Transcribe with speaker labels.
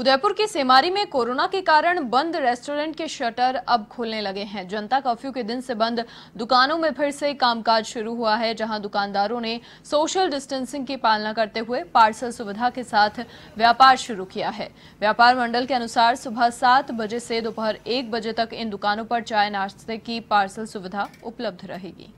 Speaker 1: उदयपुर के सेमारी में कोरोना के कारण बंद रेस्टोरेंट के शटर अब खुलने लगे हैं जनता कर्फ्यू के दिन से बंद दुकानों में फिर से कामकाज शुरू हुआ है जहां दुकानदारों ने सोशल डिस्टेंसिंग की पालना करते हुए पार्सल सुविधा के साथ व्यापार शुरू किया है व्यापार मंडल के अनुसार सुबह सात बजे से दोपहर एक बजे तक इन दुकानों पर चाय नाश्ते की पार्सल सुविधा उपलब्ध रहेगी